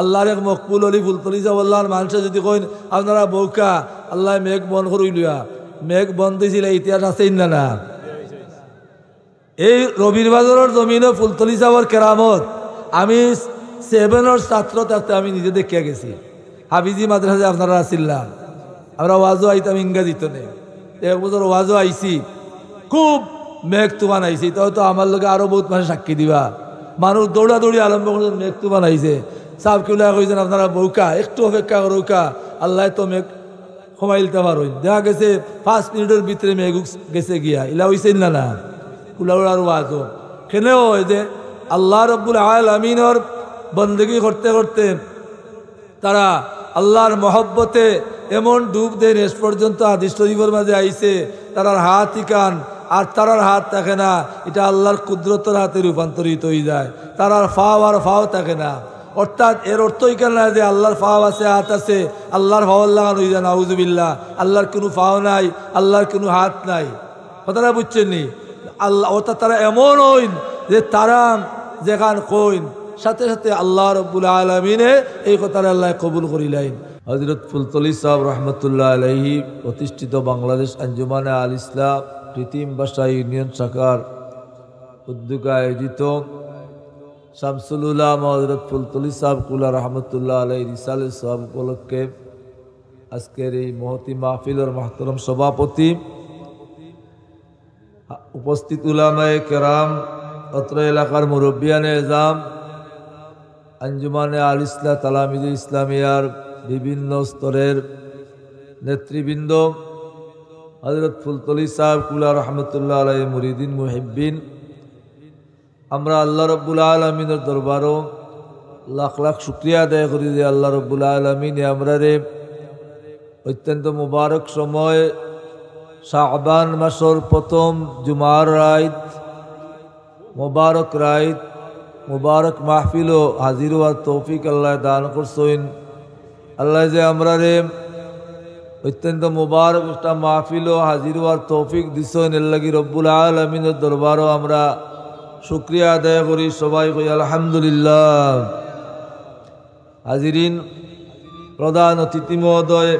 আল্লাহর এক মকবুল অলি ফুলতলি আল্লাহর মানুষে যদি কইন আপনারা বৌকা আল্লাহ মেঘ বন করিলুয়া মেঘ বন দিয়েছিল ইতিহাস আছে না না এই রবির বাজারের জমিনে ফুলতলি যাওয়ার কেরামত আমি সেভেনের ছাত্র তাতে আমি নিজে দেখিয়া গেছি হাফিজি মাদ্রাসে আপনারা আসিলাম আমরা ওয়াজও আইতাম ইংরাজিত নেই এক বছর ওয়াজও আইছি খুব মেঘ তুমান আইছি তো আমার লোক আরও বহুত মানুষ সাক্ষী দিবা মানুষ দৌড়াদৌড়ি আরম্ভ করছেন মেঘ তুমান আইছে সাহাব কিউলা কইছেন আপনারা বৌকা একটু অপেক্ষা করৌকা হ্যাঁ। আল্লাহ তো মেঘ সমাইলতে পারো দেখা গেছে পাঁচ মিনিটের ভিতরে মেঘ গেছে গিয়া ইলা হইছেন না না কুলাউড়ার ওয়াজও কেনেও যে আল্লাহ রব্বুল আমিনর বন্দগি করতে করতে তারা আল্লাহর মহব্বতে এমন ডুব দেন এস পর্যন্ত আদিষ্ট দিবর মাঝে আইসে তারার হাত ইকান আর তারার হাত থাকে না এটা আল্লাহর কুদরতর হাতে রূপান্তরিত হয়ে যায় তারার ফাও আর ফাও থাকে না অর্থাৎ এর অর্থ কেন যে আল্লাহর ফাও আছে হাত আছে আল্লাহর ফাও আল্লাহ নইজান আউজুবিল্লাহ আল্লাহর কোনো ফাও নাই আল্লাহর কোনো হাত নাই কথাটা বুঝছেননি আল্লাহ অর্থাৎ তারা এমন হইন যে তারা যেখান কইন সাথে সাথে আল্লাহ রব্বুল আলমিনে এই কথাটা আল্লাহ কবুল লাইন হজরত ফুলতলি সাহেব রহমতুল্লাহ আলহি প্রতিষ্ঠিত বাংলাদেশ আঞ্জুমানে আল ইসলাম কৃত্রিম বাসা ইউনিয়ন শাখার উদ্যোগে আয়োজিত শামসুল্লাহ মহজরত ফুলতুলি সাহাব কুলা রহমতুল্লাহ আলাই রিসাল সাহাব উপলক্ষে আজকের এই মহতি মাহফিলর মাহতরম সভাপতি উপস্থিত উলামায় কেরাম অত্র এলাকার মুরব্বিয়ানে এজাম আঞ্জুমানে আল ইসলা তালামিদ ইসলামিয়ার বিভিন্ন স্তরের নেতৃবৃন্দ হজরত ফুলতলি সাহেব কুলা রহমতুল্লাহ আলাই মুরিদিন মুহিব্বিন আমরা আল্লাহ রব্বুল আলমিনের দরবারও লাখ লাখ শুক্রিয়া আদায় করি যে আল্লাহ রব্বুল আলমিন আমরা রে অত্যন্ত মুবারক সময় শাহবান মাসর প্রথম জুমার রাইত মুবারক রাইত মুবারক মাহফিল হাজির হওয়ার তৌফিক আল্লাহ দান করছেন আল্লাহ যে আমরা রে অত্যন্ত মুবারক একটা মাহফিল হাজির হওয়ার তৌফিক দিছেন এর লাগি রব্বুল আলমিনের দরবারও আমরা শুক্রিয়া আদায় করি সবাই কই আলহামদুলিল্লাহ হাজিরিন প্রধান অতিথি মহোদয়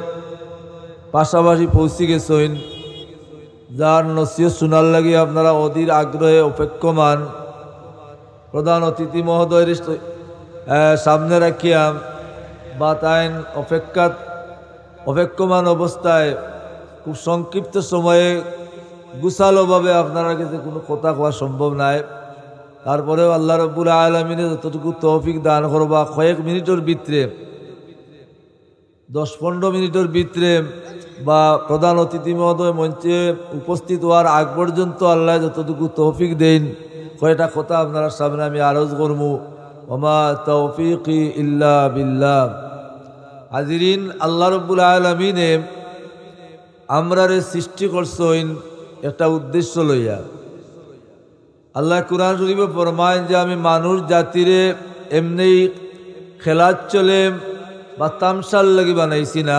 পাশাপাশি পৌঁছি গেছেন যার নসিহ শোনার লাগে আপনারা অধীর আগ্রহে অপেক্ষমান প্রধান অতিথি মহোদয়ের সামনে রাখিয়া বাতায়ন অপেক্ষা অপেক্ষমান অবস্থায় খুব সংক্ষিপ্ত সময়ে গুছালোভাবে আপনারা কাছে কোনো কথা কোয়া সম্ভব নয় তারপরেও আল্লাহ রব্বুল আলমিনে যতটুকু তৌফিক দান করবা কয়েক মিনিটের ভিতরে দশ পনেরো মিনিটের ভিতরে বা প্রধান অতিথি মহোদয় মঞ্চে উপস্থিত হওয়ার আগ পর্যন্ত আল্লাহ যতটুকু তৌফিক দেন কয়েকটা কথা আপনারা সামনে আমি আরজ করবো ওমা তৌফিক ইল্লা হাজিরিন আল্লাহ রব্বুল আলমিনে আমরারে সৃষ্টি করছেন একটা উদ্দেশ্য লইয়া আল্লাহ কুরআন শরীফে ফরমায় যে আমি মানুষ জাতিরে এমনি খেলার চলে বা তামসাল লাগি বানাইছি না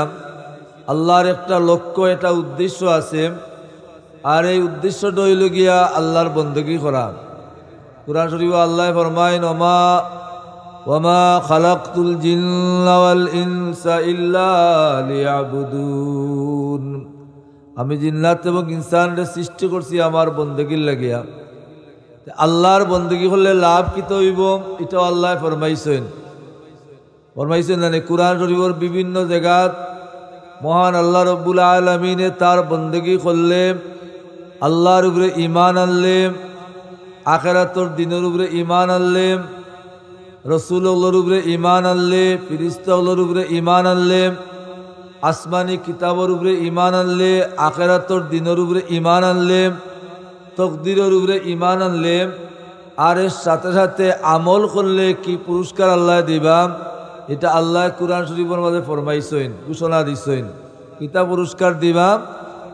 আল্লাহর একটা লক্ষ্য এটা উদ্দেশ্য আছে আর এই উদ্দেশ্যটা হইল গিয়া আল্লাহর বন্দগি করা কুরআন শরীফ আল্লাহ ফরমায় নমা ওমা খালাকুল জিন্নাওয়াল ইনসা ইল্লাবুদুন আমি জিন্নাত এবং ইনসানরে সৃষ্টি করছি আমার বন্দগির লাগিয়া আল্লাহর বন্দুকি করলে লাভ কি হইব এটাও আল্লাহ ফরমাইছেন ফরমাইছেন জানি কোরআন শরীফর বিভিন্ন জায়গাত মহান আল্লাহ রব্বুল আলমিনে তার বন্দুকি করলে আল্লাহর উপরে ইমান আনলে আখেরাতর দিনের উপরে ইমান আনলে রসুলের উপরে ইমান আনলে ফিরিস্তর উপরে ইমান আনলে আসমানি কিতাবর উপরে ইমান আনলে আখেরাতর দিনের উপরে ইমান আনলে তকদিরের উপরে ইমান আনলে আর এর সাথে সাথে আমল করলে কি পুরস্কার আল্লাহ দিবাম এটা আল্লাহ কোরআন শরীফের মধ্যে ফরমাইছেন ঘোষণা দিছেন কিতা পুরস্কার দিবাম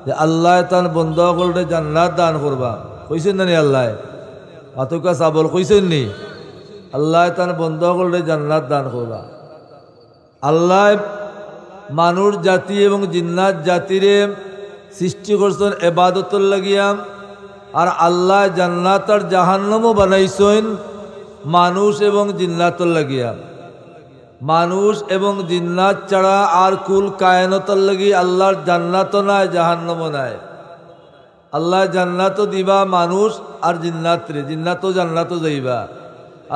যে আল্লাহ তান বন্ধ করলে জান্নাত দান করবা কইছেন না নি আল্লাহ মাতুকা চাবল কইছেন নি আল্লাহ তান বন্ধ করলে জান্নাত দান করবা আল্লাহ মানুষ জাতি এবং জিন্নাত জাতিরে সৃষ্টি করছেন এবাদতর লাগিয়াম আর আল্লাহ জান্নাত আর জাহান্নামও বানাইছেন মানুষ এবং জিন্নাতর লাগিয়া মানুষ এবং জিন্নাত ছাড়া আর কুল কায়নতর লাগি আল্লাহর জান্নাত নাই জাহান্নামও নাই আল্লাহ জান্নাতও দিবা মানুষ আর জিন্নাত্রে জিন্নাতও জান্নাতও যাইবা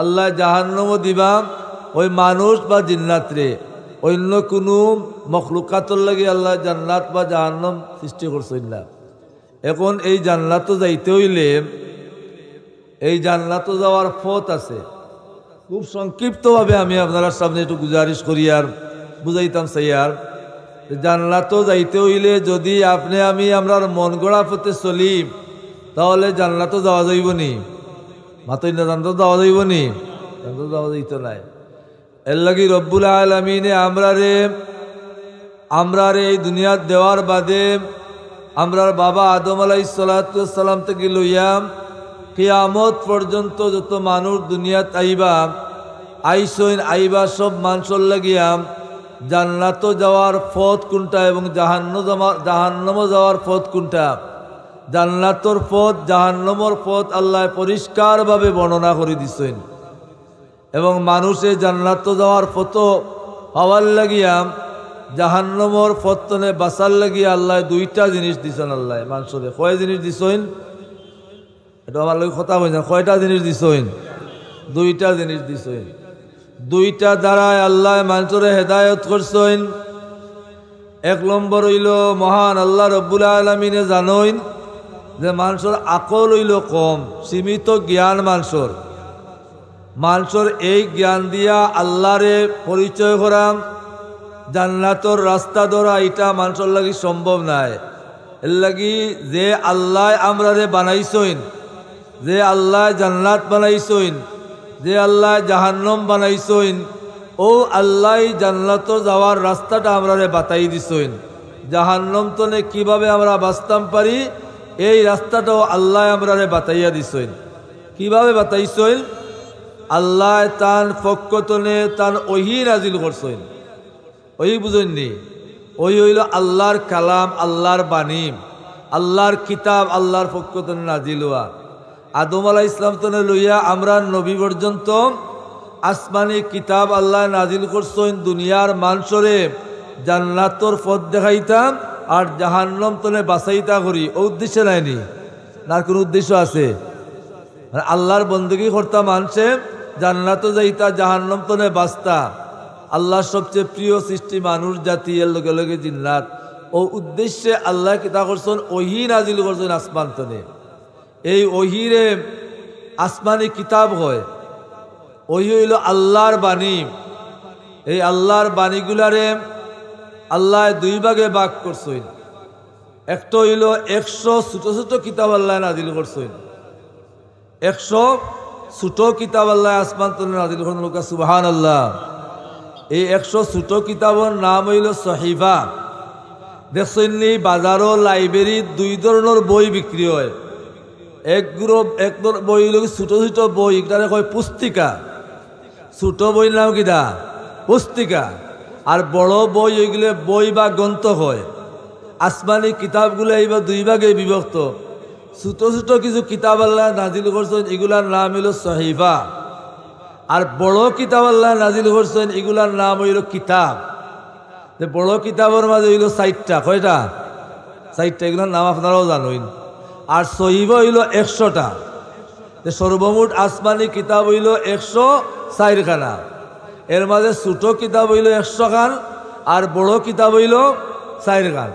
আল্লাহ জাহান্নামও দিবা ওই মানুষ বা জিন্নাত্রে অন্য কোনো মখলুকাতর লাগে আল্লাহ জান্নাত বা জাহান্নাম সৃষ্টি করছেন না এখন এই তো যাইতে হইলে এই তো যাওয়ার পথ আছে খুব সংক্ষিপ্তভাবে আমি আপনারা সামনে একটু গুজারিশ করি আর বুঝাইতাম সেই আর তো যাইতে হইলে যদি আপনি আমি আমরা মন গড়া পথে চলি তাহলে তো যাওয়া যাইব নি মাতই না জান্নাত যাওয়া যাইব নি যাওয়া যাইত নাই এর লাগি রব্বুল আলমিনে আমরা রে আমরা রে এই দুনিয়ার দেওয়ার বাদে আমরার বাবা আদম আলাই সালাতাম থেকে লইয়াম কিয়ামত পর্যন্ত যত মানুষ দুনিয়াত আইবা আইসইন আইবা সব মানুষের লাগিয়াম জান্নাত যাওয়ার পথ কোনটা এবং জাহান্ন জাহান্নম যাওয়ার পথ কোনটা জান্নাতর পথ জাহান্নমর পথ আল্লাহ পরিষ্কারভাবে বর্ণনা করে দিছেন এবং মানুষে জান্নাত যাওয়ার পথ হওয়ার লাগিয়াম জাহান্নমর ফতনে বাঁচার লাগিয়ে আল্লাহ দুইটা জিনিস দিছেন আল্লাহ মানুষরে কয় জিনিস দিছইন এটা আমার লোক কথা হয়েছে কয়টা জিনিস দিছইন দুইটা জিনিস দিছইন দুইটা দ্বারায় আল্লাহ মানুষরে হেদায়ত করছইন এক নম্বর হইল মহান আল্লাহ রব্বুল আলমিনে জানইন যে মানুষের আকল হইল কম সীমিত জ্ঞান মানুষর মানুষর এই জ্ঞান দিয়া আল্লাহরে পরিচয় করাম জান্নাতর রাস্তা ধরা এটা মানুষের লাগি সম্ভব নাই এর লাগি যে আল্লাহ আমরা রে বানাইছইন যে আল্লাহ জান্নাত বানাইছইন যে আল্লাহ জাহান্নম বানাইছইন ও আল্লাহ জান্নাত যাওয়ার রাস্তাটা আমরা রে বাতাই দিছইন জাহান্নম নে কিভাবে আমরা বাঁচতাম পারি এই রাস্তাটাও আল্লাহ আমরা রে বাতাইয়া দিছইন কিভাবে বাতাইছইন আল্লাহ তান ফক্কতনে তান ওহি নাজিল করছইন ওই বুঝেননি ওই হইল আল্লাহর কালাম আল্লাহর বাণী আল্লাহর কিতাব আল্লাহর নাজি নাজিলুয়া আদম আলাহ তনে লইয়া আমরা নবী পর্যন্ত আসমানি কিতাব আল্লাহ নাজিল করছেন দুনিয়ার মানসরে জান্নাতর পথ দেখাইতাম আর জাহান্নম তনে বাসাইতা করি ও উদ্দেশ্য নেয়নি না কোনো উদ্দেশ্য আছে মানে আল্লাহর বন্দুকি করতাম মানসে জান্নাত যাইতা জাহান্নম তনে বাঁচতা আল্লাহ সবচেয়ে প্রিয় সৃষ্টি মানুষ জাতি এর লগে লগে জিন্নাত ও উদ্দেশ্যে আল্লাহ কিতা করছেন ওহি নাজিল করছেন আসমান্তনে এই ওহিরে আসমানি কিতাব হয় ওহি হইল আল্লাহর বাণী এই আল্লাহর বাণীগুলারে আল্লাহ দুই ভাগে বাঘ করছেন একটা হইল একশো ছোটো ছোটো কিতাব আল্লাহ নাজিল করছেন একশো ছোট কিতাব আল্লাহ আসমান্তনে তলে নাজিল করেন সুবাহান আল্লাহ এই একশো ছোট কিতাবর নাম হইল সহিফা দেখছেননি বাজারও লাইব্রেরি দুই ধরনের বই বিক্রি হয় এক গ্রুপ এক বই হইল ছোটো ছোটো বই এটারে কয় পুস্তিকা ছোটো বই নাম কিতা পুস্তিকা আর বড় বই ওইগুলো বই বা গ্রন্থ হয় আসমানি কিতাবগুলো এইবার দুই ভাগে বিভক্ত ছোটো ছোটো কিছু কিতাব আল্লাহ নাজিল করছেন এগুলার নাম হইল সহিফা আর বড় কিতাব আল্লাহ নাজিল করছেন এগুলার নাম হইল কিতাব বড় কিতাবের মাঝে হইল সাইটটা কয়টা সাইটটা এগুলোর নাম আপনারাও জানুন আর সহিব হইল একশোটা সর্বমুঠ আসমানি কিতাব হইল একশো চাইরখানা এর মাঝে ছোটো কিতাব হইল একশো খান আর বড় কিতাব হইল চাইর খান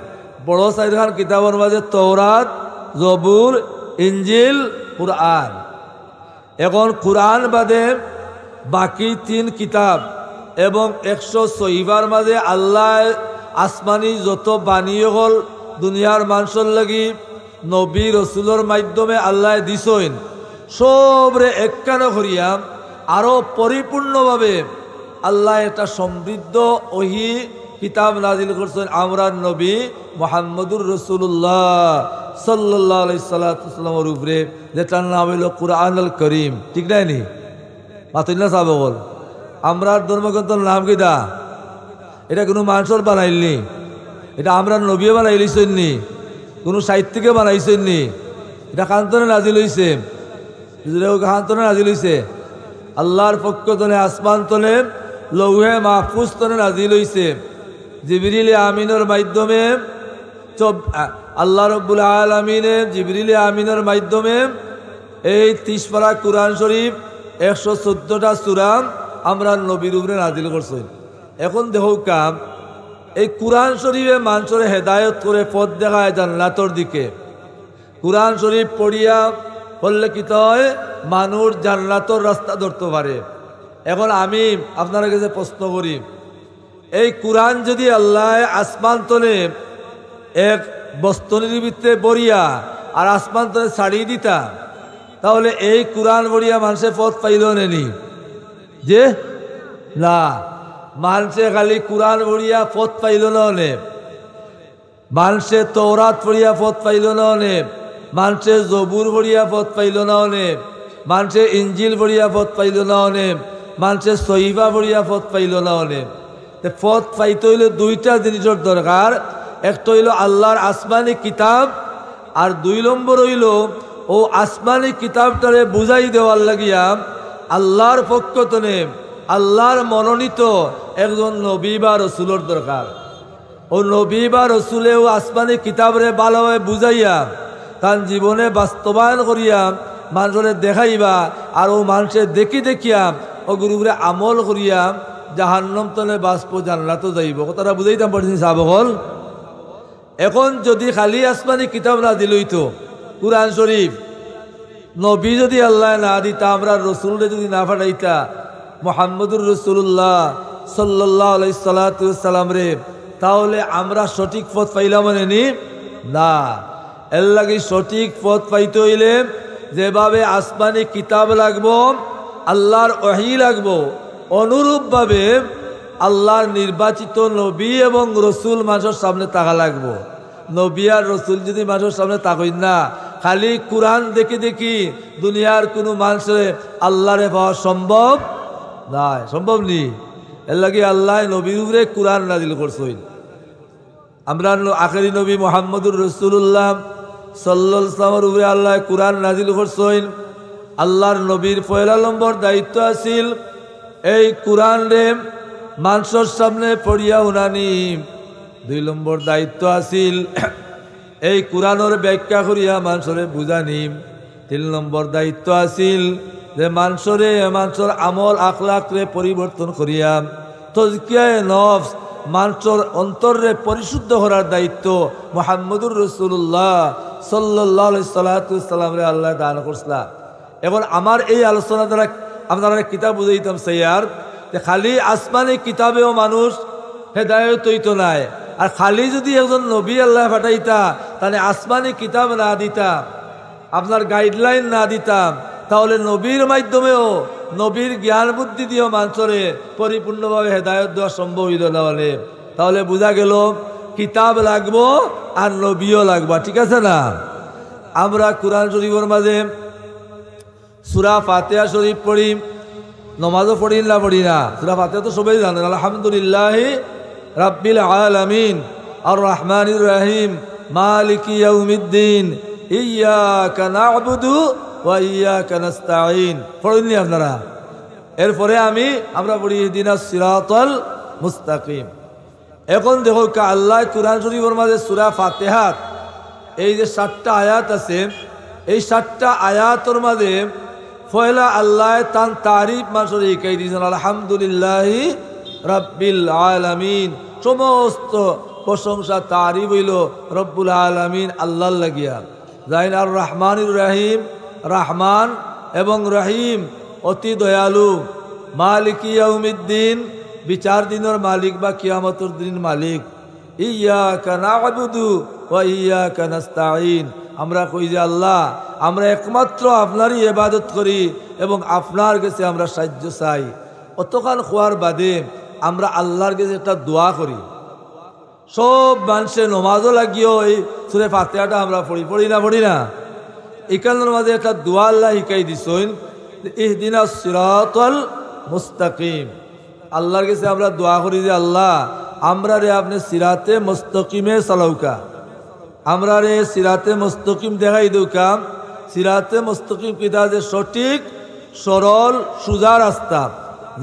বড় চাইর খান কিতাবের মাঝে তৌরাত জবুর ইঞ্জিল কুরআন এখন কুরআন বাদে বাকি তিন কিতাব এবং একশো সহিবার মাঝে আল্লাহ আসমানি যত বানিয়ে হল দুনিয়ার মানুষের লাগি নবী রসুলের মাধ্যমে আল্লাহ দিছইন সবরে একখান হরিয়াম আরও পরিপূর্ণভাবে আল্লাহ এটা সমৃদ্ধ ওহি কিতাব নাজিল করছেন আমরান নবী মোহাম্মদুর রসুল্লাহ সাল্লাহ সাল্লামের উপরে যেটার নাম হইল কুরআনুল করিম ঠিক নাই নি মাতুল্লা সাহেব বল আমরার ধর্মগ্রন্থর নাম কিতা এটা কোনো মানুষের বানাইলনি এটা আমরা নবীয়ে বানাইলি নি কোনো সাহিত্যিকে বানাইছেননি এটা কান্তনে নাজি লইছে কান্তনে নাজি লইছে আল্লাহর পক্ষ তনে আসমান তনে লৌহে মাহফুজ তনে নাজিল হইছে জিবরিল আমিনের মাধ্যমে আল্লাহ রব্বুল আমিনে জিবরিল আমিনের মাধ্যমে এই তিসপাড়া কোরআন শরীফ একশো চোদ্দটা চূড়ান আমরা নবীর উপরে নাজিল করছি এখন দেহ কাম এই কোরআন শরীফে মানুষের হেদায়ত করে পথ দেখায় জান্নাতর দিকে কোরআন শরীফ পড়িয়া কি হয় মানুষ জান্নাতর রাস্তা ধরতে পারে এখন আমি আপনার কাছে প্রশ্ন করি এই কোরআন যদি আল্লাহ আসমান্তনে এক বস্তনির ভিত্তে বরিয়া আর আসমান্তনে ছাড়িয়ে দিতা তাহলে এই কোরআন বড়িয়া মানুষের পথ পাইল নেনি যে না মানুষে খালি কোরআন বড়িয়া পথ পাইল না অনেক মানুষে তৌরাত পড়িয়া পথ পাইল না অনেক মানুষে জবুর বড়িয়া পথ পাইল না অনেক মানুষে ইঞ্জিল বড়িয়া পথ পাইল না অনেক মানুষে সহিবা বড়িয়া পথ পাইল না অনেক পথ পাইতে হইলে দুইটা জিনিসের দরকার একটা হইল আল্লাহর আসমানি কিতাব আর দুই নম্বর হইল ও আসমানি কিতাবটারে বুঝাই দেওয়ার লাগিয়া আল্লাহর পক্ষতনে আল্লাহর মনোনীত একজন নবী বা রসুলোর দরকার ও নবী বা রসুলে ও আসমানি কিতাবরে ভালোভাবে বুঝাইয়া তার জীবনে বাস্তবায়ন করিয়া মানুষের দেখাইবা আর ও মানুষের দেখি দেখিয়া ও গুরুগুরে আমল করিয়া জাহান্নম তলে জানলা তো যাইব কথাটা বুঝাইতাম পারছি সাবকল এখন যদি খালি আসমানি কিতাব না দিলই তো কোরআন শরীফ নবী যদি আল্লাহ না দিতা আমরা রসুলরে যদি না ফাটাইতা মোহাম্মদুর রসুল্লাহ সাল্লাহ সাল্লাম রে তাহলে আমরা সঠিক পথ পাইলাম মানে নি না এর লাগে সঠিক পথ পাইতে হইলে যেভাবে আসমানি কিতাব লাগব আল্লাহর অহি লাগব অনুরূপভাবে আল্লাহর নির্বাচিত নবী এবং রসুল মানুষের সামনে তাকা লাগবো নবী আর রসুল যদি মানুষের সামনে তাকই না খালি কোরআন দেখি দেখি দুনিয়ার কোনো মানুষের আল্লাহরে পাওয়া সম্ভব নাই সম্ভব নি এর লাগে আল্লাহ নবীর উপরে কোরআন নাজিল করছইন আমরা আখেরি নবী মোহাম্মদুর রসুল্লাহ সাল্লামের উপরে আল্লাহ কোরআন নাজিল করছইন আল্লাহর নবীর পয়লা নম্বর দায়িত্ব আছিল এই কোরআন রে মানুষের সামনে পড়িয়া উনানি দুই নম্বর দায়িত্ব আছিল এই কোরআনের ব্যাখ্যা করিয়া মানুষরে বুঝানিম তিন নম্বর দায়িত্ব আছিল যে মানুষরে মানুষের আমল আখলাকরে পরিবর্তন করিয়া তজকিয়ায় নফস মানুষের অন্তরে পরিশুদ্ধ করার দায়িত্ব মোহাম্মদুর রসুল্লাহ সাল্লাহ সাল্লাহামরে আল্লাহ দান করছিলাম এখন আমার এই আলোচনা দ্বারা আপনারা কিতাব বুঝাইতাম সেয়ার যে খালি আসমানি কিতাবেও মানুষ হেদায়ত হইত নাই আর খালি যদি একজন নবী আল্লাহ ফাটাইতা তাহলে আসমানি কিতাব না দিতাম আপনার গাইডলাইন না দিতাম তাহলে নবীর মাধ্যমেও নবীর জ্ঞান বুদ্ধি দিয়েও মানুষরে পরিপূর্ণভাবে হেদায়ত দেওয়া সম্ভব হইল না বলে তাহলে বোঝা গেল কিতাব লাগব আর নবীও লাগবো ঠিক আছে না আমরা কোরআন শরীফের মাঝে সুরা ফাতেহা শরীফ পড়ি নমাজও পড়ি না পড়ি না সুরা ফাতেহা তো সবাই জানেন আলহামদুলিল্লাহ রাব্বিল আলামিন আর রহমানির রাহিম আপনারা এরপরে আমি আমরা মুস্তাকিম এখন দেখো আল্লাহ কোরআন শরীফের মাঝে সুরা ফাতেহাত এই যে সাতটা আয়াত আছে এই সাতটা আয়াতর মাঝে ফয়লা আল্লাহ তান তারিফ মানুষের আলহামদুলিল্লাহ রাব্বিল আলামিন সমস্ত প্রশংসা তারই বইল রব্বুল আলমিন আল্লাহ লাগিয়া জাইন আর রহমানুর রাহিম রাহমান এবং রহিম অতি দয়ালু মালিক ইয়াউমিদ্দিন বিচার দিনের মালিক বা কিয়ামতর দিন মালিক ইয়া কানাবুদু ও ইয়া কানাস্তাইন আমরা কই যে আল্লাহ আমরা একমাত্র আপনারই এবাদত করি এবং আপনার কাছে আমরা সাহায্য চাই অতকাল খোয়ার বাদে আমরা আল্লাহর কাছে একটা দোয়া করি সব মানুষে নমাজও লাগিও এই সুরে ফাতেহাটা আমরা পড়ি পড়ি না পড়ি না এখানের মাঝে একটা দুয়াল্লা আল্লাহ শিকাই দিছইন ইহদিনা সিরাতল মুস্তাকিম আল্লাহর কাছে আমরা দোয়া করি যে আল্লাহ আমরা রে আপনি সিরাতে মুস্তকিমে চালাউকা আমরা রে সিরাতে মুস্তকিম দেখাই দৌকা সিরাতে মুস্তকিম কিতা যে সঠিক সরল সুজা রাস্তা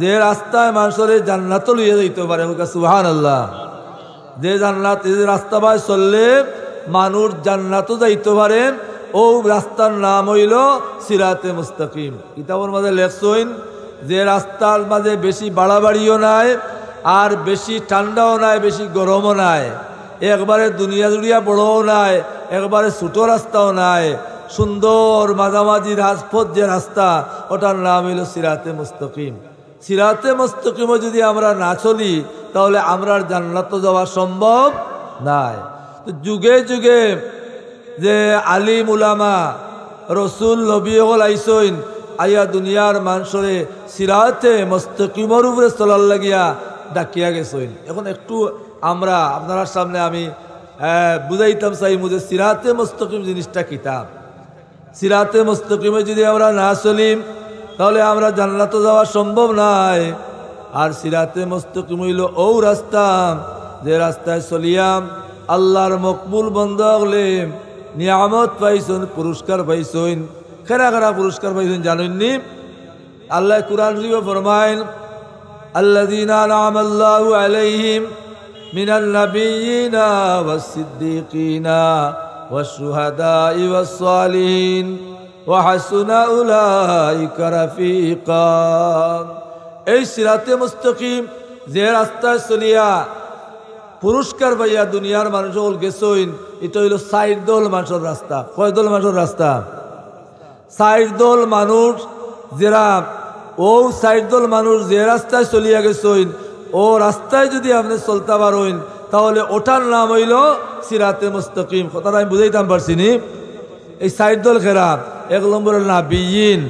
যে রাস্তায় মানুষের জান্নাত লইয়া যাইতে পারে সুহান আল্লাহ যে জান্নাত এই রাস্তা বাই চললে মানুষ জান্নাতও যাইতে পারে ও রাস্তার নাম হইল সিরাতে মুস্তাকিম কিতাবর মাঝে লেখসইন যে রাস্তার মাঝে বেশি বাড়াবাড়িও নাই আর বেশি ঠান্ডাও নাই বেশি গরমও নাই একবারে দুনিয়া জুড়িয়া বড়ও নাই একবারে ছোটো রাস্তাও নাই সুন্দর মাঝামাঝি রাজপথ যে রাস্তা ওটার নাম হইল সিরাতে মুস্তকিম সিরাতে মুস্তকিমও যদি আমরা না চলি তাহলে আমরার জান্নাত যাওয়া সম্ভব নাই তো যুগে যুগে যে আলিম উলামা রসুল নবীল আইসইন আইয়া দুনিয়ার মানুষরে সিরাতে কিমর উপরে চলার লাগিয়া ডাকিয়া গেছইন এখন একটু আমরা আপনার সামনে আমি বুঝাইতাম চাই মুজে সিরাতে মস্তকিম জিনিসটা কিতাব সিরাতে মস্তকিমে যদি আমরা না চলিম তাহলে আমরা জান্নাতে যাওয়া সম্ভব নয় আর সিরাতে মুস্তাকিম হইল ও রাস্তা যে রাস্তায় চলিয়াম আল্লাহর মকবুল বন্ধ হলে নিয়ামত পাইছেন পুরস্কার পাইছেন খেরা খেরা পুরস্কার পাইছেন জানেননি আল্লাহ কুরআন শরীফে ফরমায়েন الذين أنعم الله عليهم من النبيين والصديقين والشهداء والصالحين وحسن أولئك رفيقاً এই সিরাতে মুস্তকিম যে রাস্তায় চলিয়া পুরস্কার পাইয়া দুনিয়ার মানুষ হল গেছইন এটা হইল সাইড দল মানুষের রাস্তা কয় দল মানুষের রাস্তা সাইড দল মানুষ যেরা ও সাইড দল মানুষ যে রাস্তায় চলিয়া গেছইন ও রাস্তায় যদি আপনি চলতে পারেন তাহলে ওটার নাম হইল সিরাতে মুস্তকিম কথাটা আমি বুঝাইতাম পারছি নি এই সাইড দল খেরা এক নম্বর নাবিয়ীন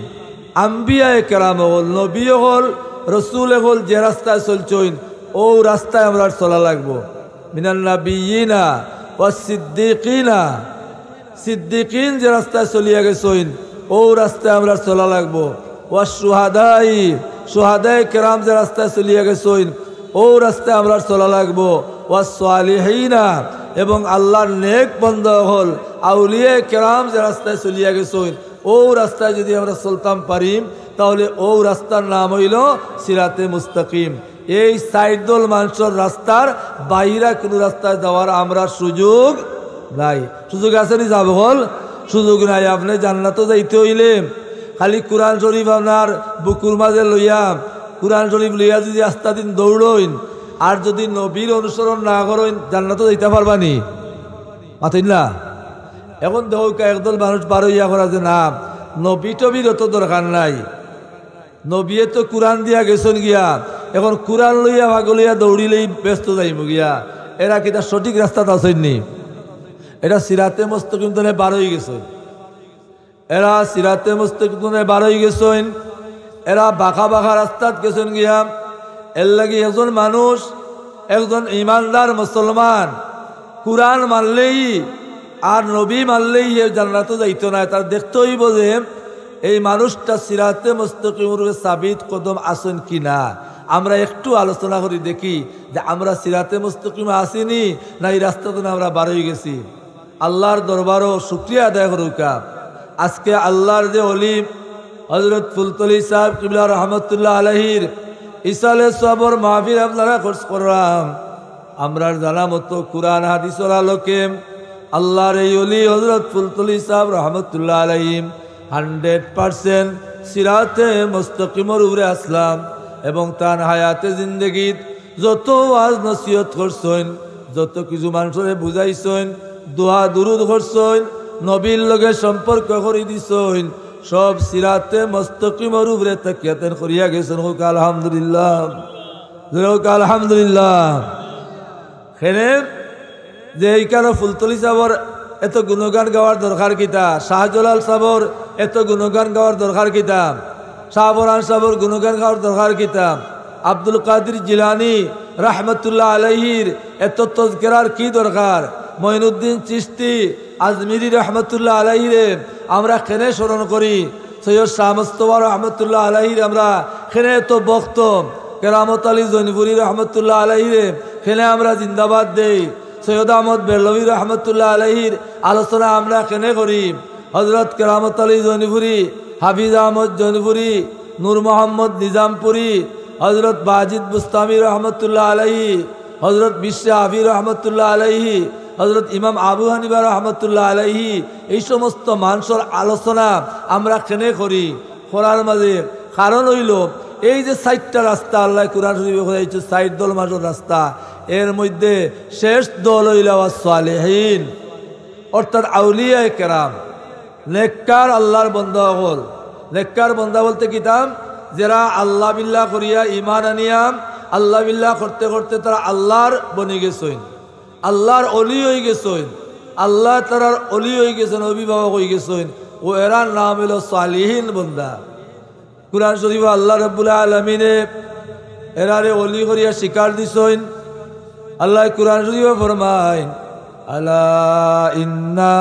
আম্বিয়ায় কেরাম হল নবী হল রসুলে হল যে রাস্তায় চলছইন ও রাস্তায় আমরা চলা লাগবো মিনান্না বিনা ও সিদ্দিকিনা সিদ্দিকিন যে রাস্তায় চলিয়া গেছইন ও রাস্তায় আমরা চলা লাগবো ও সুহাদাই সুহাদাই কেরাম যে রাস্তায় চলিয়া গেছইন ও রাস্তায় আমরা চলা লাগবো ও সোয়ালিহীনা এবং আল্লাহর নেক বন্ধ হল আউলিয়া কেরাম যে রাস্তায় চলিয়া গেছইন ও রাস্তায় যদি আমরা চলতাম পারিম তাহলে ও রাস্তার নাম হইল সিরাতে মুস্তাকিম এই সাইদুল মানসর রাস্তার বাইরা কোনো রাস্তায় যাওয়ার আমরা সুযোগ নাই সুযোগ আছে নি যাব হল সুযোগ নাই আপনি জান্নাত যাইতে হইলে খালি কোরআন শরীফ আপনার বুকুর মাঝে লইয়া কোরআন শরীফ লইয়া যদি আস্তা দিন দৌড়ইন আর যদি নবীর অনুসরণ না করেন জান্নাত যাইতে পারবানি মাতিন না এখন দেখ একদল মানুষ পারইয়া করা যে না নবী টবির অত দরকার নাই নবিয়ে তো কোরআন দিয়া গেছেন গিয়া এখন কোরআন লইয়া ভাগলিয়া দৌড়িলেই ব্যস্ত যাইব গিয়া এরা কি তার সঠিক রাস্তাতে আসেননি এটা সিরাতে মস্ত কিন্তু বারোই গেছে এরা সিরাতে মস্ত কিন্তু বারোই গেছেন এরা বাঘা বাঘা রাস্তাত গেছেন গিয়া এর লাগে একজন মানুষ একজন ইমানদার মুসলমান কোরআন মানলেই আর নবী মানলেই তো যাইতো না তার দেখতেই বোঝে যে এই মানুষটা সিরাতে মুস্তকিমরূপে সাবিত কদম আসেন কি না আমরা একটু আলোচনা করি দেখি যে আমরা সিরাতে মুস্তকিমে আসিনি না এই রাস্তাতে আমরা বার গেছি আল্লাহর দরবারও শুক্রিয়া আদায় করুকা আজকে আল্লাহর যে অলিম হজরত ফুলতলি সাহেব কিবলা রহমতুল্লাহ আলহির ইসালে সবর মাহফির আপনারা খোঁজ করলাম আমরা জানা মতো কুরআন হাদিসর আলোকে আল্লাহর এই অলি হজরত ফুলতলি সাহেব রহমতুল্লাহ আলহিম হান্ড্রেড পারসেন্ট সিরাতে মোস্তকিমর উবরে আসলাম এবং তার হায়াতে জিন্দগিত যত আজ নসিহত করছেন যত কিছু মানুষের বুঝাইছেন দোয়া দুরুদ করছেন নবীর লগে সম্পর্ক করে দিছেন সব সিরাতে মস্তকিমর উপরে তাকিয়াতেন করিয়া গেছেন হোক আলহামদুলিল্লাহ হোক আলহামদুলিল্লাহ হেনে যে এইখানে ফুলতলি সাবর এত গুণগান গাওয়ার দরকার কিতা শাহজলাল সাবর এত গুণগান গাওয়ার দরকার কিতাব আন সাহর গুণগান গাওয়ার দরকার কিতাব আব্দুল কাদির জিলানি রাহমতুল্লাহ আলহির এত তজকেরার কি দরকার মঈনুদ্দিন চিস্তি আজমিরি রহমতুল্লাহ আলহিরে আমরা কেনে স্মরণ করি সৈয়দ শাহমস্তবা রহমতুল্লাহ আলহির আমরা খেনে এত বক্ত কেরামত আলী জৈনপুরি রহমতুল্লাহ আলহিরে খেনে আমরা জিন্দাবাদ দেই সৈয়দ আহমদ বেলভী রহমতুল্লাহ আলহির আলোচনা আমরা কেনে করি হজরত কেরামত আলী জনিপুরি হাফিজ আহমদ জনিপুরি নূর মোহাম্মদ নিজামপুরি হজরত বাজিদ বুস্তামি রহমতুল্লাহ আলহি হজরত বিশ্ব আবি রহমতুল্লাহ আলহি হজরত ইমাম আবু হানিবা রহমতুল্লাহ আলহি এই সমস্ত মানুষের আলোচনা আমরা কেনে করি করার মাঝে কারণ হইল এই যে সাইটটা রাস্তা আল্লাহ কোরআন শরীফে হয়েছে সাইড দল মাসের রাস্তা এর মধ্যে শেষ দল হইল আবার সোয়ালেহীন অর্থাৎ আউলিয়ায় কেরাম লেকার আল্লাহর বন্ধা হল নেককার বন্ধা বলতে কিতাম যারা আল্লাহ বিল্লা করিয়া ইমান আনিয়াম আল্লাহ বিল্লা করতে করতে তারা আল্লাহর বনে গেছইন আল্লাহর অলি হয়ে গেছইন আল্লাহ তারার অলি হয়ে গেছেন অভিভাবক হয়ে গেছইন ও এরার নাম হলো সালিহীন বন্দা কুরআন শরীফ আল্লাহ রব্বুল্লাহ আলমিনে এরারে অলি করিয়া শিকার দিছইন আল্লাহ কুরআন শরীফ ফরমাইন আল্লাহ ইন্না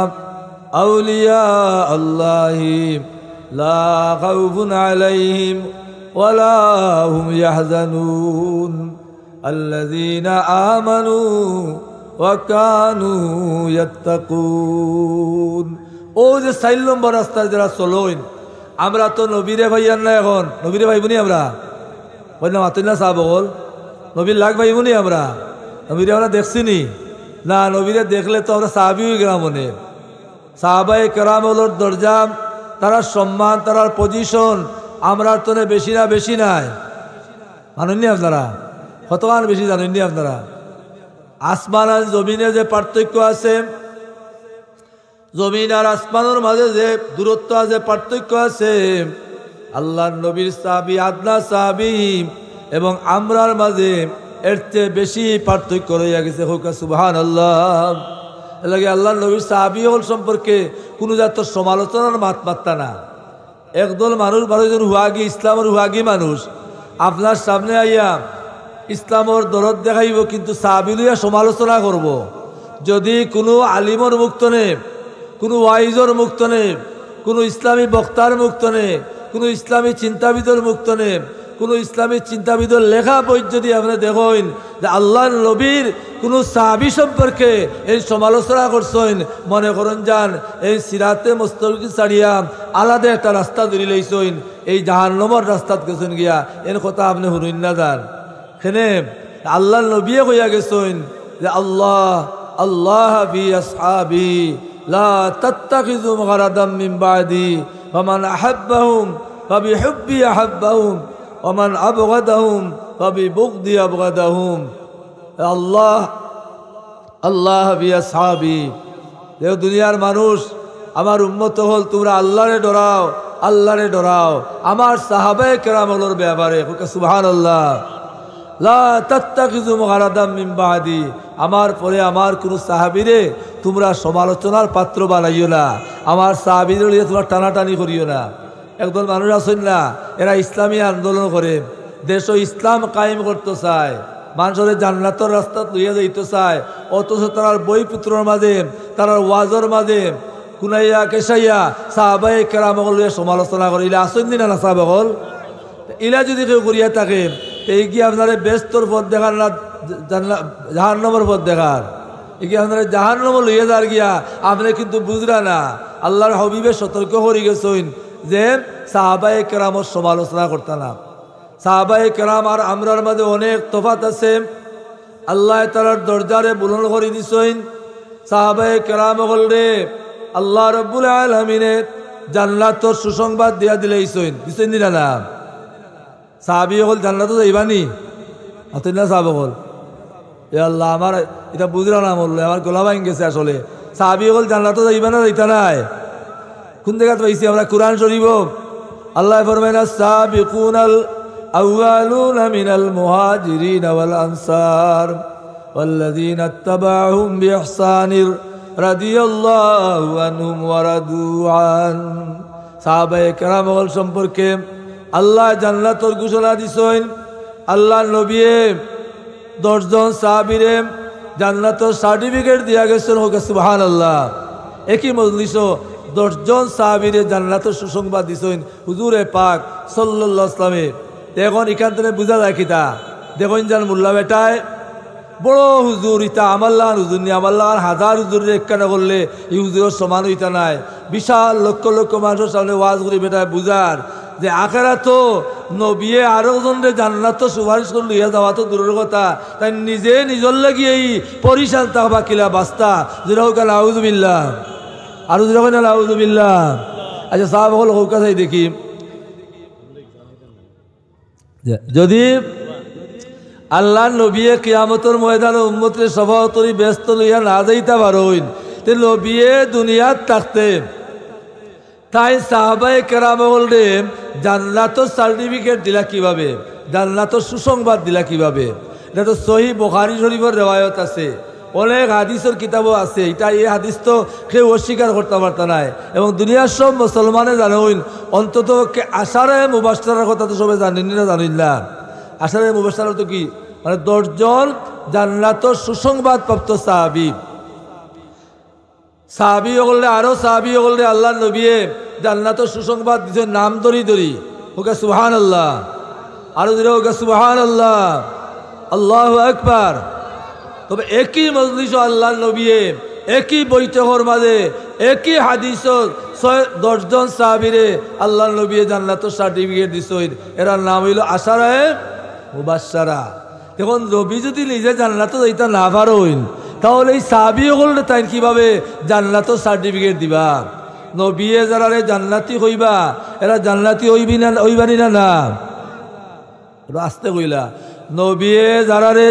أولياء الله لا خوف عليهم ولا هم يحزنون الذين آمنوا وكانوا يتقون ও যে সাইল নম্বর রাস্তায় যারা চলোইন আমরা তো নবীরে ভাইয়ার না এখন নবীরে ভাই বুনি আমরা বললাম আতুল না সাহ বল নবীর লাগ ভাই বুনি আমরা নবীরে আমরা দেখছি নি না নবীরে দেখলে তো আমরা সাহাবি হয়ে গেলাম মনে সাহাবাই কেরামলোর দরজা তারা সম্মান তারার পজিশন আমরা তো বেশি না বেশি নাই মানেননি আপনারা কতবার বেশি জানেননি আপনারা আসমান আর জমিনে যে পার্থক্য আছে জমিন আর আসমানের মাঝে যে দূরত্ব আছে পার্থক্য আছে আল্লাহ নবীর সাহাবি আদনা সাহাবি এবং আমরার মাঝে এর চেয়ে বেশি পার্থক্য রয়ে গেছে হোক সুবাহ আল্লাহ এলাকায় আল্লাহ নবী সাহাবি হল সম্পর্কে কোনো জাতর সমালোচনার মাতমাত্তা না একদল মানুষ মানুষজন হুয়াগি ইসলামের হুয়াগি মানুষ আপনার সামনে আইয়া ইসলামর দরদ দেখাইব কিন্তু সাহাবিলিয়া সমালোচনা করব। যদি কোনো আলিমর মুক্ত নে কোনো ওয়াইজর মুক্ত নে কোনো ইসলামী বক্তার মুক্ত নে কোনো ইসলামী চিন্তাবিদর মুক্ত নে কোনো ইসলামী চিন্তাবিদর লেখা বই যদি আপনি দেখেন যে আল্লাহ নবীর কোনো সাহাবি সম্পর্কে এই সমালোচনা করছেন মনে করেন যান এই সিরাতে মস্তকি ছাড়িয়া আলাদা একটা রাস্তা ধরে লইছেন এই জাহান্নমর রাস্তাত গেছেন গিয়া এর কথা আপনি শুনুন না যান সেনে আল্লাহ নবীয়ে কইয়া গেছেন যে আল্লাহ আল্লাহ বি আসহাবি লা তাত্তাখিযু মাগারাদাম মিন বাদি ফামান আহাব্বাহুম فبحبي أحبهم ওমান আবগাদাহুম কবি দি আবগাদাহুম আল্লাহ আল্লাহ বিয়া সাহাবি দেহ দুনিয়ার মানুষ আমার উন্মত হল তোমরা আল্লাহরে ডরাও আল্লাহরে ডরাও আমার সাহাবে কেরামলোর ব্যাপারে সুহান আল্লাহ মিম্বাহাদি আমার পরে আমার কোনো সাহাবিরে তোমরা সমালোচনার পাত্র বানাইও না আমার সাহাবিরে তোমরা টানাটানি করিও না একদল মানুষ আছেন না এরা ইসলামী আন্দোলন করে দেশ ইসলাম কায়েম করতে চায় মানুষের জান্নাতর রাস্তা লইয়া যাইতে চায় অথচ তার বই পুত্রর মাঝে তার ওয়াজর মাঝে কুনাইয়া কেশাইয়া সাহাবাই কেরামগল সমালোচনা করে ইলা আসন দিনা না সাহাবাগল ইলা যদি কেউ করিয়া থাকে এই গিয়ে আপনারা ব্যস্তর পথ দেখার না নম্বর পথ দেখার এগিয়ে আপনারা নম্বর লইয়া যার গিয়া আপনি কিন্তু বুঝরা না আল্লাহর হবিবে সতর্ক হয়ে গেছেন যে সাহাবাই কেরাম সমালোচনা করতে না সাহাবাই কেরাম আর আমরার মাঝে অনেক তফাত আছে আল্লাহ তালার দরজারে বুলন করে দিছইন সাহাবাই কেরাম হল রে আল্লাহ রব্বুল আলমিনে তোর সুসংবাদ দিয়া দিলে ইসইন দিছেন দিলা সাহাবি হল জান্নাত যাইবানি অতিন না সাহাব হল এ আল্লাহ আমার এটা বুঝলাম না বললো আমার গোলা ভাঙ গেছে আসলে সাহাবি হল জান্নাত যাইবা না যাইতা নাই কোন জায়গা পাইছি আমরা কোরআন শরীব আল্লাহ ফরমাইন والذين اتبعهم بإحسان رضي الله عنهم ورضوا عنه সাহাবায়ে کرام সম্পর্কে আল্লাহ জান্নাতর ঘোষণা দিছেন আল্লাহ নবীয়ে দশজন সাহাবিরে জান্নাতর সার্টিফিকেট দিয়া গেছেন হোক সুবহানাল্লাহ একই মজলিসও দশজন সাহাবিরে জান্নাত সুসংবাদ দিছেন হুজুরে পাক সাল্লা ইসলামে এখন এখান থেকে বুঝা যায় কিতা দেখুন যান মোল্লা বেটায় বড় হুজুর ইতা আমাল্লাহ হুজুর নি আমাল্লাহ হাজার হুজুরের একখানা করলে এই হুজুরের সমান হইতা নাই বিশাল লক্ষ লক্ষ মানুষের সামনে ওয়াজ করি বেটায় বুঝার যে আখেরা তো নবিয়ে আরো জনরে জান্নাত তো সুপারিশ করে লইয়া যাওয়া তো দূরের কথা তাই নিজে নিজর লাগিয়েই পরিশান্তা বাকিলা বাস্তা যেটা হোক আউজবিল্লা আর আচ্ছা সাহাব হল হৌকাশাই দেখি যদি আল্লাহ নবিয়ে কিয়ামতর ময়দানে উম্মতের সভাতরি ব্যস্ত লইয়া না যাইতে পারইন তে নবিয়ে দুনিয়াত থাকতে তাই সাহাবাই কেরামে জান্নাতর সার্টিফিকেট দিলা কিভাবে জান্নাতর সুসংবাদ দিলা কিভাবে এটা তো সহি বোখারি শরীফের রেওয়ায়ত আছে অনেক হাদিসের কিতাবও আছে এটা এই হাদিস তো কেউ অস্বীকার করতে পারত নাই এবং দুনিয়ার সব মুসলমানে জানুন অন্তত আশারে মুবাস্তার কথা তো সবাই জানেন না জানিন না আশারে মুবাস্তার তো কি মানে দশজন জান্নাত সুসংবাদ প্রাপ্ত সাহাবি সাহাবি হলে আরও সাহাবি হলে আল্লাহ নবীয়ে জান্নাত সুসংবাদ দিছে নাম ধরি ধরি ওকে সুহান আল্লাহ আরো ধরে ওকে সুহান আল্লাহ আল্লাহ একবার তবে একই মজলিস আল্লাহ নবীয়ে একই বৈঠকর মাঝে একই হাদিস ছয় দশজন সাহাবিরে আল্লাহ নবীয়ে জান্নাত সার্টিফিকেট দিছইন এরা নাম হইল আশারায় মুবাসারা এখন রবি যদি নিজে জান্নাত এইটা না হইন তাহলে এই সাহাবি হল তাই কীভাবে জান্নাত সার্টিফিকেট দিবা নবিয়ে যারা রে জান্নাতি হইবা এরা জান্নাতি হইবি না হইবানি না না আসতে কইলা নবিয়ে যারা রে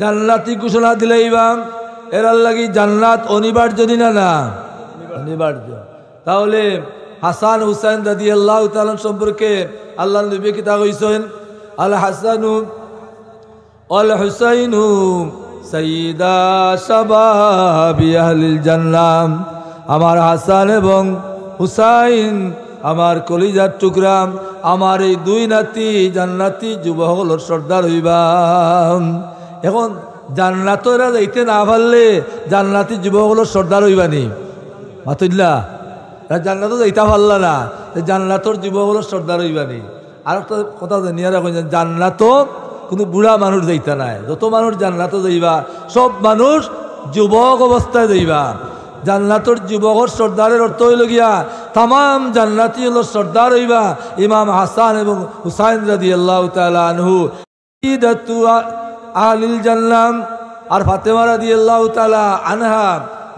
জান্নাতি ঘোষণা দিলেই বাম এর লাগি জান্নাত অনিবার্য দিনা না অনিবার্য তাহলে হাসান হুসাইন দাদি আল্লাহ তালন সম্পর্কে আল্লাহ নবী কিতা হইছেন আল হাসানু অল হু সঈদা সবাবি আহলিল জান্নাম আমার হাসান এবং হুসাইন আমার কলিজার টুকরাম আমার এই দুই নাতি জান্নাতি যুবহলর সর্দার হইবাম এখন জান্নাতরা যাইতে না পারলে জান্নাতি হলো সর্দার হইবানি মাতুল্লা জান্নাতও যাইতে পারলা না জান্নাতর হলো সর্দার হইবানি আর একটা কথা আর এখন জান্নাত কোনো বুড়া মানুষ যাইতে নাই যত মানুষ জান্নাতও যাইবা সব মানুষ যুবক অবস্থায় যাইবা জান্নাতর যুবকর সর্দারের অর্থ হইল গিয়া তাম জান্নাতি হল সর্দার হইবা ইমাম হাসান এবং হুসাইন রাজি আল্লাহ তালু আহলিল জানলাম আর ফাতেমা রাদি আল্লাহ তালা আনহা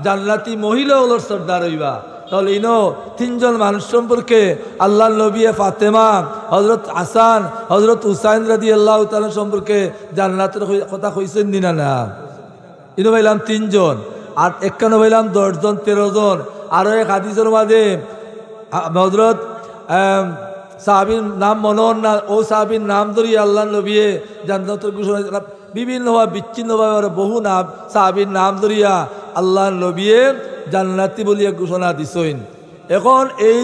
জান্নাতি মহিলা হলোর সর্দার হইবা তাহলে ইনো তিনজন মানুষ সম্পর্কে আল্লাহ নবী ফাতেমা হজরত আসান হজরত হুসাইন রাদি আল্লাহ তাল সম্পর্কে জান্নাতের কথা কইছেন দিনা না ইনো ভাইলাম তিনজন আর একানো ভাইলাম দশজন তেরোজন আরও এক হাদিসের মাঝে হজরত সাহাবির নাম মনোহর না ও সাহাবির নাম ধরিয়ে আল্লাহ নবী জান্নাত ঘোষণা বিভিন্নভাবে বিচ্ছিন্নভাবে ওরা বহু নাম সাহাবির নাম ধরিয়া আল্লাহ নবিয়ে জান্নাতি বলিয়া ঘোষণা দিছইন এখন এই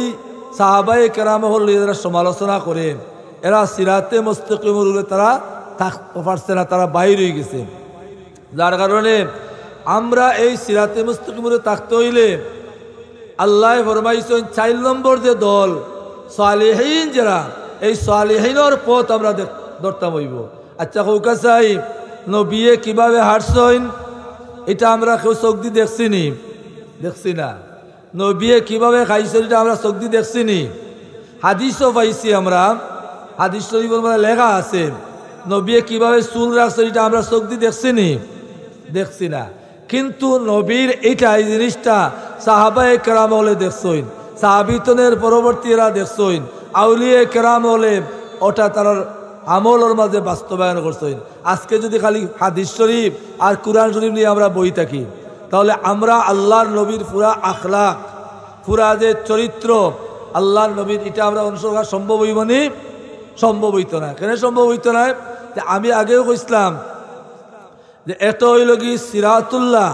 সাহাবাই কেরামহল এরা সমালোচনা করে এরা সিরাতে মস্তিকিমর তারা থাকতে পারছে না তারা বাইর হয়ে গেছে যার কারণে আমরা এই সিরাতে মুস্তিকিমরে থাকতে হইলে আল্লাহ ফরমাইছেন চার নম্বর যে দল সোয়ালিহীন যারা এই সোয়ালিহীনের পথ আমরা ধরতাম হইব আচ্ছা কৌকা সাহেব নবিয়ে কিভাবে হাঁটছেন এটা আমরা কেউ চোখ দিয়ে দেখছি নি দেখছি না নবিয়ে কিভাবে খাইছেন এটা আমরা চোখ দিয়ে দেখছি নি হাদিসও পাইছি আমরা হাদিস শরীফের লেখা আছে নবিয়ে কিভাবে চুল রাখছেন এটা আমরা চোখ দিয়ে দেখছি নি দেখছি না কিন্তু নবীর এটা এই জিনিসটা সাহাবায় কেরাম হলে দেখছইন সাহাবিতনের পরবর্তীরা দেখছইন আউলিয়ে কেরাম হলে ওটা তার আমলের মাঝে বাস্তবায়ন করছেন আজকে যদি খালি হাদিস শরীফ আর কোরআন শরীফ নিয়ে আমরা বই থাকি তাহলে আমরা আল্লাহর নবীর পুরা আখলা পুরা যে চরিত্র আল্লাহর নবীর এটা আমরা অনুসরণ করা সম্ভব হইব নি সম্ভব হইত না কেন সম্ভব হইত না যে আমি আগেও কইসলাম যে এত হইল কি সিরাতুল্লাহ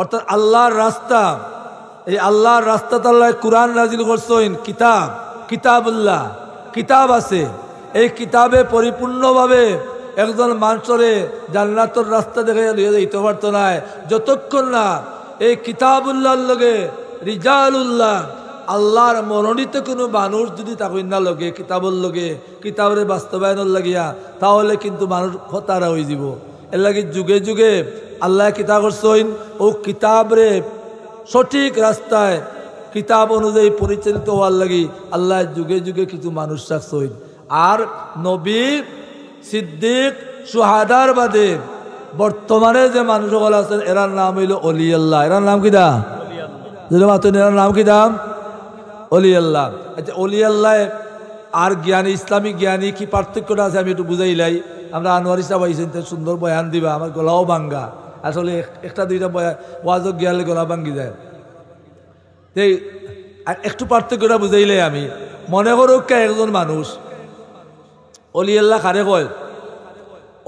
অর্থাৎ আল্লাহর রাস্তা এই আল্লাহর রাস্তা তাল্লাহ কোরআন নাজিল করছেন কিতাব কিতাবুল্লাহ কিতাব আছে এই কিতাবে পরিপূর্ণভাবে একজন মানসরে জান্নাতর রাস্তা দেখে লিয়ে দিতে পারত না যতক্ষণ না এই কিতাবুল্লাহর লগে রিজালুল্লাহ আল্লাহর মনোনীত কোনো মানুষ যদি তাকে না লগে কিতাবর লগে কিতাবরে বাস্তবায়নের লাগিয়া তাহলে কিন্তু মানুষ হতারা হয়ে যাব এর লাগে যুগে যুগে আল্লাহ কিতাব করছেন ও কিতাবরে সঠিক রাস্তায় কিতাব অনুযায়ী পরিচালিত হওয়ার লাগি আল্লাহ যুগে যুগে কিছু মানুষ রাখছেন আর নবী সিদ্দিক সুহাদার বাদে বর্তমানে যে সকল আছেন এরার নাম হইল অলি আল্লাহ এরার নাম কি দা মাতুন এরার নাম কি দাম অলি আল্লাহ আচ্ছা অলি আল্লাহ আর জ্ঞানী ইসলামিক জ্ঞানী কি পার্থক্যটা আছে আমি একটু বুঝাইলাই আমরা আনোয়ারি ইসলাম আইসেন সুন্দর বয়ান দিবা আমার গলাও ভাঙ্গা আসলে একটা দুইটা বয়া ওয়াজক গিয়ালে গলা ভাঙ্গি যায় তাই একটু পার্থক্যটা বুঝাইলে আমি মনে কে একজন মানুষ অলিয়াল্লাহ কারে কয়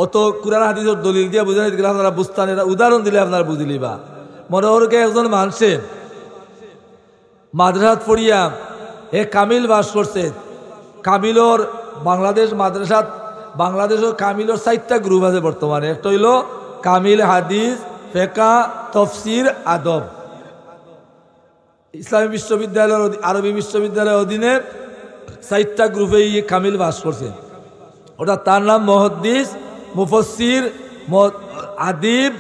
অত কুরার হাদিসের দলিল দিয়ে বুঝে গেলে আপনারা বুঝতান এটা উদাহরণ দিলে আপনারা বুঝলি বা মনে হরকে একজন মানুষে মাদ্রাসাত পড়িয়া হে কামিল বাস করছে কামিলর বাংলাদেশ মাদ্রাসাত ও কামিলর চারটা গ্রুপ আছে বর্তমানে একটা হইল কামিল হাদিস ফেকা তফসির আদব ইসলামী বিশ্ববিদ্যালয়ের আরবি বিশ্ববিদ্যালয়ের অধীনে চারটা গ্রুপে কামিল বাস করছে ওটা তার নাম মহদ্দিস মুফসির আদিব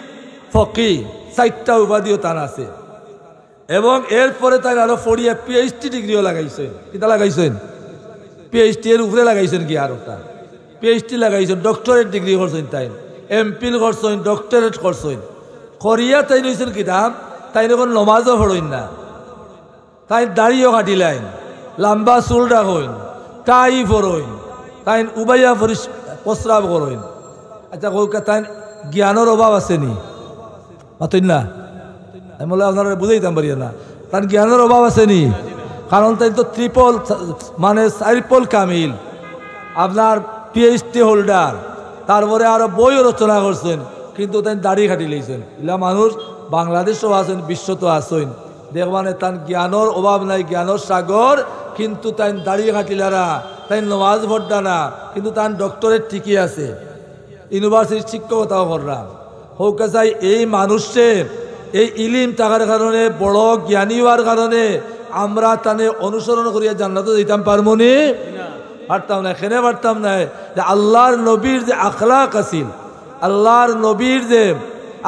ফকি চারটা উপাধিও তার আছে এবং এরপরে তার আরো ফড়িয়া পিএইচডি ডিগ্রিও লাগাইছেন কিতা লাগাইছেন পিএইচডি এর উপরে লাগাইছেন কি আর ওটা পিএইচডি লাগাইছেন ডক্টরেট ডিগ্রি করছেন তাই পিল করছেন ডক্টরেট করছেন করিয়া তাই নইছেন কিতাব তাই এখন নমাজও ফড়ইন না তাই দাড়িও কাটিলাইন লম্বা চুলটা হইন টাই ফরইন তাই উবাইয়া ফরিস প্রস্রাব করেন আচ্ছা কৌকে তাই জ্ঞানের অভাব নি মাতইন না আমি বলে আপনারা বুঝাইতাম পারি না তার জ্ঞানের অভাব নি কারণ তাই তো ত্রিপল মানে চারিপল কামিল আপনার পিএইচডি হোল্ডার তারপরে আরো বই রচনা করছেন কিন্তু তাই দাড়ি খাটি লইছেন এলা মানুষ বাংলাদেশও আছেন বিশ্ব তো আসেন দেখবানে তার জ্ঞানের অভাব নাই জ্ঞানের সাগর কিন্তু তাই দাড়ি খাটিলারা তাই নওয়াজ ভরডা না কিন্তু তার ডক্টরেট ঠিকই আছে ইউনিভার্সিটির শিক্ষকতাও ভর্রা হোকা চাই এই মানুষের এই ইলিম থাকার কারণে বড় জ্ঞানী হওয়ার কারণে আমরা তানে অনুসরণ করিয়া জান্নাত দিতাম পারমনি পারতাম না এখানে পারতাম না যে আল্লাহর নবীর যে আখলাক আসিল আল্লাহর নবীর যে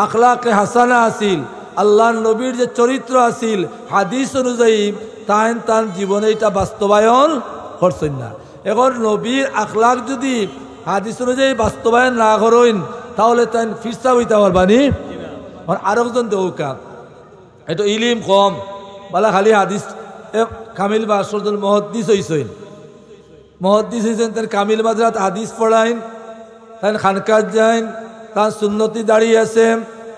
আখলাকে হাসানা আসিল আল্লাহর নবীর যে চরিত্র আসিল হাদিস অনুযায়ী তাই তার জীবনে এটা বাস্তবায়ন করছেন না এখন নবীর আখলাখ যদি হাদিস অনুযায়ী বাস্তবায়ন না করেন তাহলে তাই ফিরসা হইতে আমার আর একজন দেউকা এটা ইলিম কম বলা খালি হাদিস কামিল বা আসল মহদ্দিস হইসইন মহদ্দিস হইসেন তার কামিল মাদ্রাত হাদিস পড়াইন তাই খানকাজ যাইন তার সুন্নতি দাঁড়িয়ে আছে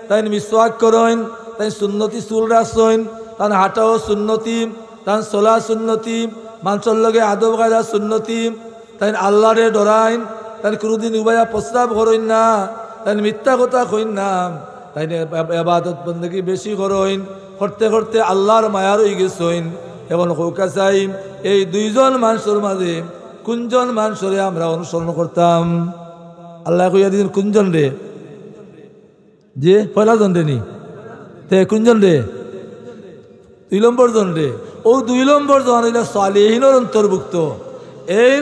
তাই মিসওয়াক করেন তাই সুন্নতি চুল রাসইন তার হাঁটাও সুন্নতি তার চলা সুন্নতি মানুষের লগে আদব গাজা সুন্নতি তাই আল্লাহরে ডরাইন তাই কোনোদিন উবায়া প্রস্তাব করইন না তাই মিথ্যা কথা কইন না তাই এবাদত বন্দী বেশি করইন করতে করতে আল্লাহর মায়ার হয়ে গেছইন এবং কৌকা চাই এই দুইজন মানুষের মাঝে কুঞ্জন মানুষরে আমরা অনুসরণ করতাম আল্লাহ কইয়া দিন কুঞ্জন রে যে পয়লা জন রে নি কুঞ্জন রে দুই নম্বর জন রে ও দুই নম্বর জন হইল সালিহীনের অন্তর্ভুক্ত এই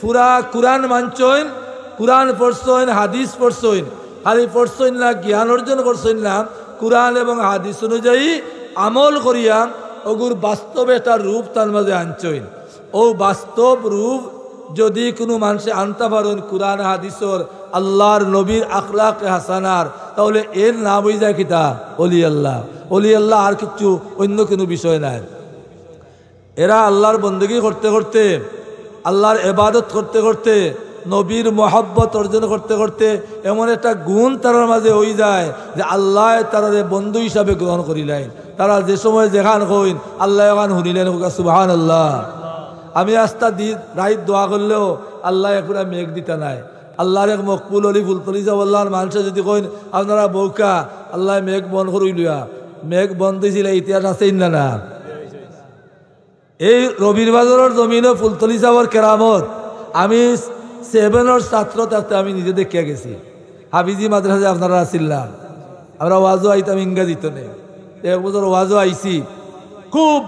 পুরা কোরআন মানছইন কোরআন পড়ছইন হাদিস পড়ছইন খালি পড়ছইন না জ্ঞান অর্জন করছইন না কোরআন এবং হাদিস অনুযায়ী আমল করিয়া ওগুর বাস্তবে তার রূপ তার মাঝে আনছইন ও বাস্তব রূপ যদি কোনো মানুষে আনতে পারেন কোরআন হাদিসর আল্লাহর নবীর আখলাক হাসানার তাহলে এর নাম হয়ে যায় কিতা অলি আল্লাহ অলি আল্লাহ আর কিছু অন্য কোনো বিষয় নাই এরা আল্লাহর বন্দগি করতে করতে আল্লাহর এবাদত করতে করতে নবীর মহাব্বত অর্জন করতে করতে এমন একটা গুণ তারার মাঝে হই যায় যে আল্লাহ যে বন্ধু হিসাবে গ্রহণ করিলেন তারা যে সময় যেখান হইন আল্লাহ এখন শুনিলেন সুবাহান আল্লাহ আমি আস্তা দি রাইত দোয়া করলেও আল্লাহ একুরা মেঘ দিতে নাই আল্লাহর এক মকবুল অলি ফুলতলি আল্লাহর মানুষে যদি কইন আপনারা বৌকা আল্লাহ মেঘ বন করিলুয়া মেঘ বন দিয়েছিল ইতিহাস আছে না না এই রবির বাজারের জমিনে ফুলতলি যাওয়ার কেরামত আমি সেভেনের ছাত্র তাতে আমি নিজে দেখিয়া গেছি হাফিজি মাদ্রাসা আপনারা আসিল্লাম আমরা ওয়াজও আইতাম ইংরাজিত নেই এক বছর ওয়াজও আইসি খুব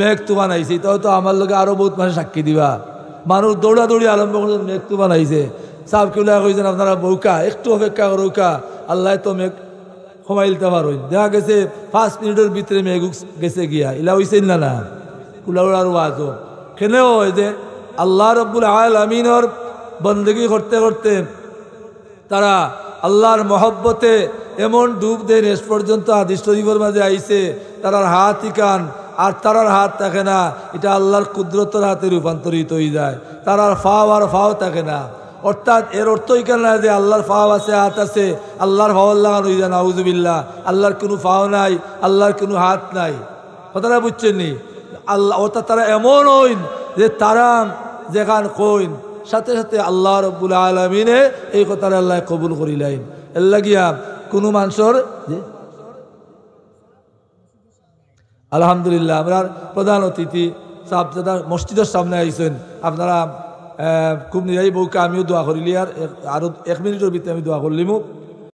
মেঘ তুমান আইসি তাও তো আমার লোক আরও বহুত মানুষ সাক্ষী দিবা মানুষ দৌড়ি আরম্ভ করছেন মেঘ তুমান আইসে সাপ কিউলা কইছেন আপনারা বৌকা একটু অপেক্ষা করৌকা আল্লাহ তো মেঘ সমাইলতে পারো দেখা গেছে ফার্স্ট মিনিটের ভিতরে মেঘ গেছে গিয়া ইলা হইছেন না না উলাউলার ওয়াজও কেনেও হয় যে আল্লাহ রব্বুল আল আমিনর বন্দগি করতে করতে তারা আল্লাহর মহব্বতে এমন ডুব দেন এস পর্যন্ত আদিষ্ট জীবর মাঝে আইসে তারার হাত ইকান আর তারার হাত থাকে না এটা আল্লাহর কুদরতর হাতে রূপান্তরিত হয়ে যায় তারার ফাও আর ফাও থাকে না অর্থাৎ এর অর্থ কেন না যে আল্লাহর ফাও আছে হাত আছে আল্লাহর ফাও আল্লাহ না নাউজুবিল্লা আল্লাহর কোনো ফাও নাই আল্লাহর কোনো হাত নাই কথাটা বুঝছেন নি আল্লাহ অর্থাৎ তারা এমন হইন যে তারা যেখান কইন সাথে সাথে আল্লাহ রব্বুল আলমিনে এই কথা আল্লাহ কবুল করিলাইন এল্লা গিয়া কোনো মানুষের আলহামদুলিল্লাহ আমরা প্রধান অতিথি আপনারা মসজিদের সামনে আইসেন আপনারা খুব নিরাই বউকে আমিও দোয়া করিলি আর আরও এক মিনিটের ভিতরে আমি দোয়া করলিমু